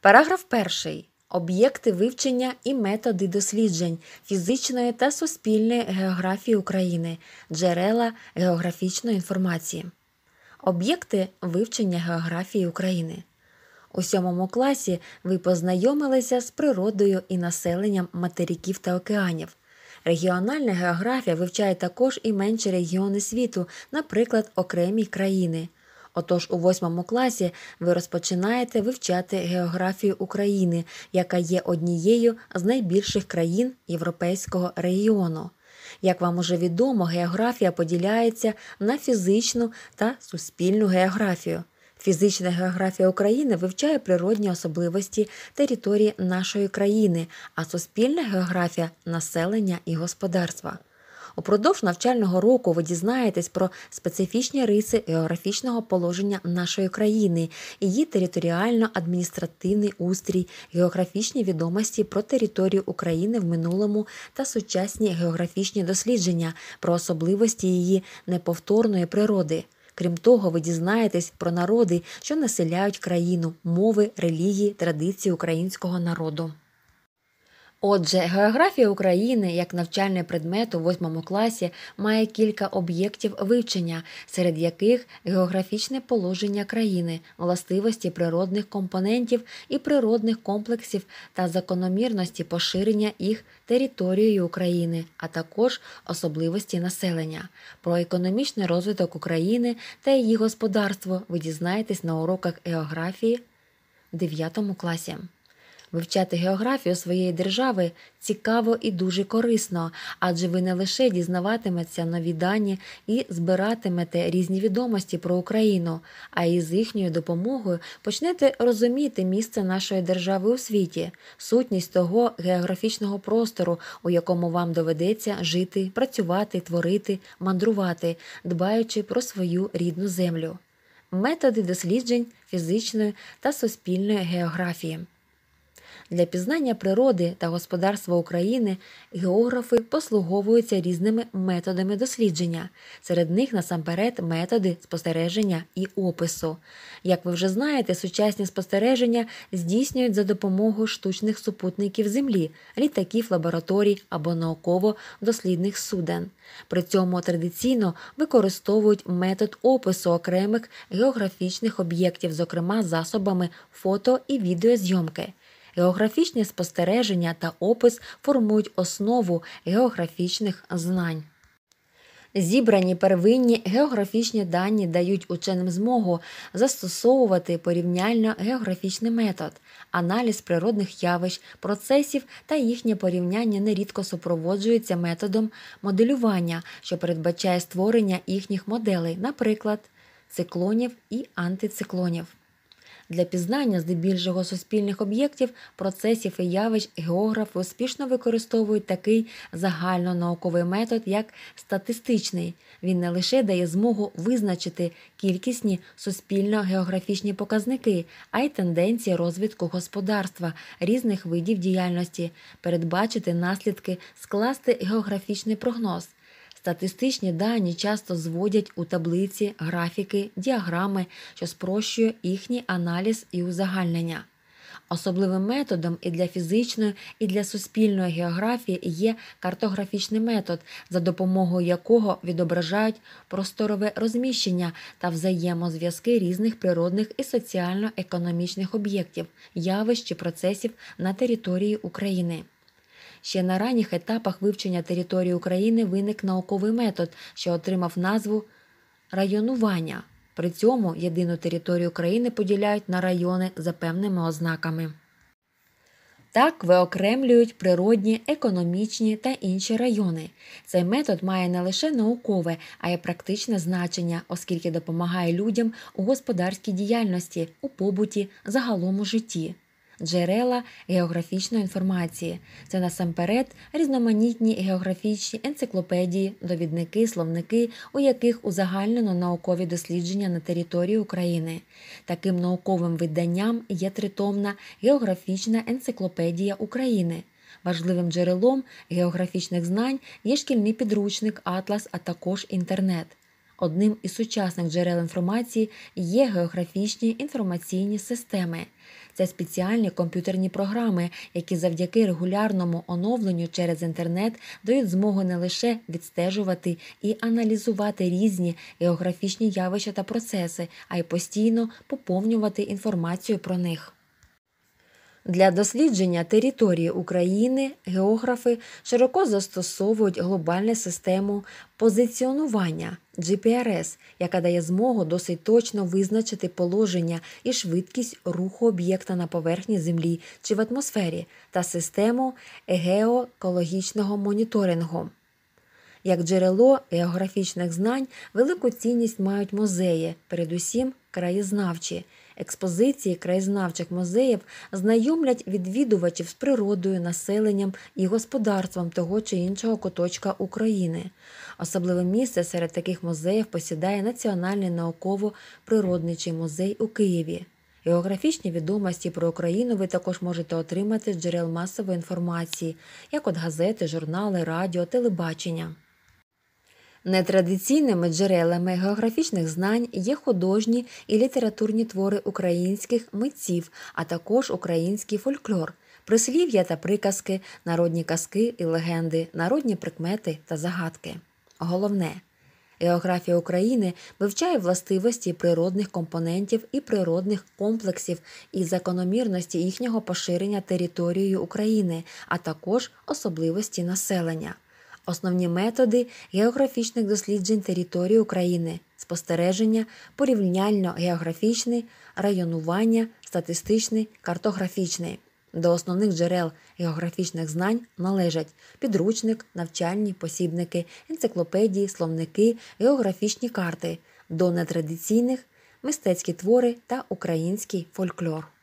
Параграф перший Об'єкти вивчення і методи досліджень фізичної та суспільної географії України, джерела географічної інформації. Об'єкти вивчення географії України. У сьомому класі ви познайомилися з природою і населенням материків та океанів. Регіональна географія вивчає також і менші регіони світу, наприклад, окремі країни. Отож, у восьмому класі ви розпочинаєте вивчати географію України, яка є однією з найбільших країн Європейського регіону. Як вам уже відомо, географія поділяється на фізичну та суспільну географію. Фізична географія України вивчає природні особливості території нашої країни, а суспільна географія населення і господарства. Упродовж навчального року ви дізнаєтесь про специфічні риси географічного положення нашої країни, її територіально-адміністративний устрій, географічні відомості про територію України в минулому та сучасні географічні дослідження, про особливості її неповторної природи. Крім того, ви дізнаєтесь про народи, що населяють країну, мови, релігії, традиції українського народу. Отже, географія України як навчальний предмет у восьмому класі має кілька об'єктів вивчення, серед яких географічне положення країни, властивості природних компонентів і природних комплексів та закономірності поширення їх територією України, а також особливості населення. Про економічний розвиток України та її господарство ви дізнаєтесь на уроках географії в 9 класі. Вивчати географію своєї держави цікаво і дуже корисно, адже ви не лише дізнаватиметься нові дані і збиратимете різні відомості про Україну, а й з їхньою допомогою почнете розуміти місце нашої держави у світі, сутність того географічного простору, у якому вам доведеться жити, працювати, творити, мандрувати, дбаючи про свою рідну землю. Методи досліджень фізичної та суспільної географії. Для пізнання природи та господарства України географи послуговуються різними методами дослідження. Серед них насамперед методи спостереження і опису. Як ви вже знаєте, сучасні спостереження здійснюють за допомогою штучних супутників землі, літаків, лабораторій або науково-дослідних суден. При цьому традиційно використовують метод опису окремих географічних об'єктів, зокрема засобами фото і відеозйомки. Географічні спостереження та опис формують основу географічних знань. Зібрані первинні географічні дані дають ученим змогу застосовувати порівняльно географічний метод, аналіз природних явищ, процесів та їхнє порівняння нерідко супроводжується методом моделювання, що передбачає створення їхніх моделей, наприклад, циклонів і антициклонів. Для пізнання здебільшого суспільних об'єктів, процесів і явищ географи успішно використовують такий загальнонауковий метод, як статистичний. Він не лише дає змогу визначити кількісні суспільно-географічні показники, а й тенденції розвитку господарства, різних видів діяльності, передбачити наслідки, скласти географічний прогноз. Статистичні дані часто зводять у таблиці, графіки, діаграми, що спрощує їхній аналіз і узагальнення. Особливим методом і для фізичної, і для суспільної географії є картографічний метод, за допомогою якого відображають просторове розміщення та взаємозв'язки різних природних і соціально-економічних об'єктів, явищ чи процесів на території України. Ще на ранніх етапах вивчення території України виник науковий метод, що отримав назву районування. При цьому єдину територію України поділяють на райони за певними ознаками. Так виокремлюють природні, економічні та інші райони. Цей метод має не лише наукове, а й практичне значення, оскільки допомагає людям у господарській діяльності, у побуті, загалом у житті джерела географічної інформації. Це насамперед різноманітні географічні енциклопедії, довідники, словники, у яких узагальнено наукові дослідження на території України. Таким науковим виданням є тритомна географічна енциклопедія України. Важливим джерелом географічних знань є шкільний підручник, атлас, а також інтернет. Одним із сучасних джерел інформації є географічні інформаційні системи. Це спеціальні комп'ютерні програми, які завдяки регулярному оновленню через інтернет дають змогу не лише відстежувати і аналізувати різні географічні явища та процеси, а й постійно поповнювати інформацію про них. Для дослідження території України географи широко застосовують глобальну систему позиціонування GPRS, яка дає змогу досить точно визначити положення і швидкість руху об'єкта на поверхні землі чи в атмосфері та систему геоекологічного моніторингу. Як джерело географічних знань велику цінність мають музеї, передусім краєзнавчі. Експозиції краєзнавчих музеїв знайомлять відвідувачів з природою, населенням і господарством того чи іншого куточка України. Особливе місце серед таких музеїв посідає Національний науково-природничий музей у Києві. Географічні відомості про Україну ви також можете отримати з джерел масової інформації, як от газети, журнали, радіо, телебачення. Нетрадиційними джерелами географічних знань є художні і літературні твори українських митців, а також український фольклор, прислів'я та приказки, народні казки і легенди, народні прикмети та загадки. Головне географія України вивчає властивості природних компонентів і природних комплексів і закономірності їхнього поширення територією України, а також особливості населення основні методи географічних досліджень території України, спостереження, порівняльно географічне районування, статистичне, картографічне. До основних джерел географічних знань належать підручник, навчальні посібники, енциклопедії, словники, географічні карти, до нетрадиційних мистецькі твори та український фольклор.